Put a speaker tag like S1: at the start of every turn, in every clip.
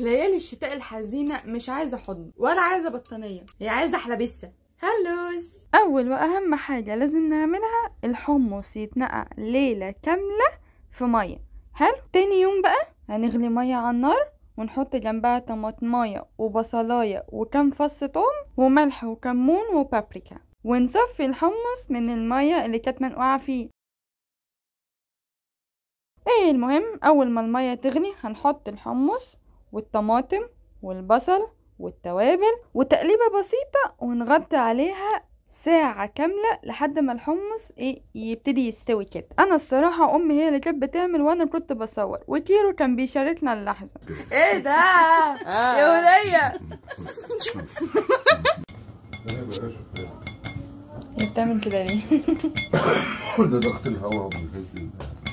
S1: ليالي الشتاء الحزينة مش عايزة حضن ولا عايزة بطانية هي عايزة حلبسة هلوز أول وأهم حاجة لازم نعملها الحمص يتنقع ليلة كاملة في مية حلو تاني يوم بقى هنغلي مية على النار ونحط جنبها طماطماية وبصلاية وكم فص توم وملح وكمون وبابريكا ونصفي الحمص من المية اللي كانت منقوعة فيه ايه المهم اول ما المية تغلي هنحط الحمص والطماطم والبصل والتوابل وتقليبة بسيطة ونغطي عليها ساعة كاملة لحد ما الحمص ايه يبتدي يستوي كده انا الصراحة امي هي اللي كانت بتعمل وانا كنت بصور وكيرو كان بيشاركنا اللحظة ايه ده يا آه. ولية هي بتعمل كده ليه؟ ده ضغط الهواء بيهز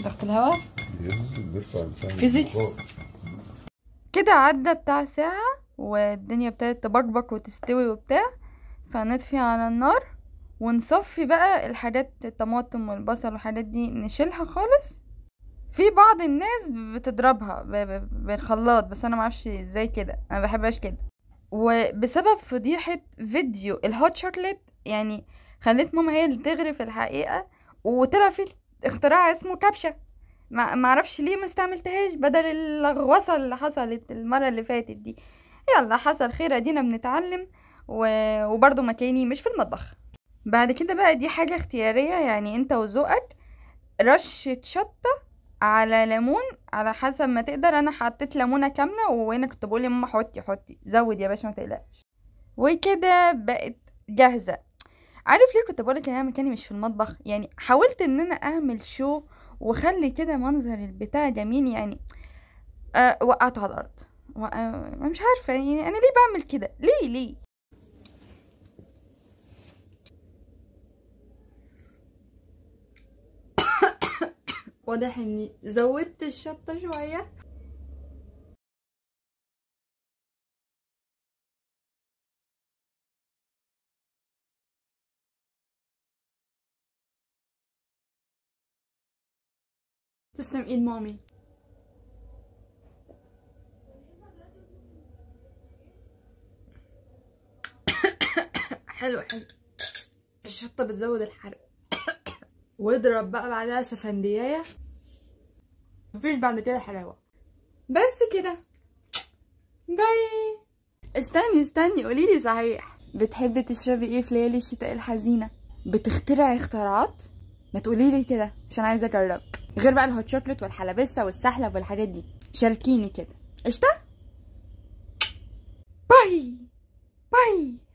S1: ضغط الهواء؟ بيهز بيرفع الفم فيزيكس كده عدى بتاع ساعة والدنيا ابتدت تبكبك وتستوي وبتاع فنطفي على النار ونصفي بقى الحاجات الطماطم والبصل والحاجات دي نشيلها خالص في بعض الناس بتضربها بالخلاط بس انا معرفش ازاي كده انا بحبهاش كده وبسبب فضيحة فيديو الهوت شوكليت يعني خليت ماما هي اللي تغرف الحقيقة وطلع فيه اختراع اسمه كبشة ما معرفش ليه ما استعملتهاش بدل اللغوصه اللي حصلت المره اللي فاتت دي يلا حصل خير ادينا بنتعلم و... وبرضه مكاني مش في المطبخ بعد كده بقى دي حاجه اختياريه يعني انت وذوقك رشه شطه على ليمون على حسب ما تقدر انا حطيت ليمونه كامله وانا كنت بقول لماما حطي حطي زود يا باشا ما تقلقش وكده بقت جاهزه عارف ليه كنت بقولك ان انا مكاني مش في المطبخ يعني حاولت ان انا اعمل شو وخلي كده منظر البتاع جميل يعني أه وقعته على الارض وأه مش عارفه يعني انا ليه بعمل كده ليه ليه واضح اني زودت الشطه شويه تسلم ايد مامي حلو حلو الشطة بتزود الحرق واضرب بقى بعدها سفندياية مفيش بعد كده حلاوة بس كده باي استني استني قوليلي صحيح بتحبي تشربي ايه في ليالي الشتاء الحزينة بتخترعي اختراعات ما تقوليلي كده عشان عايزة اجرب غير بقى الهوت شوكليت والحلبسه والسحلب والحاجات دي شاركيني كده قشطه باي باي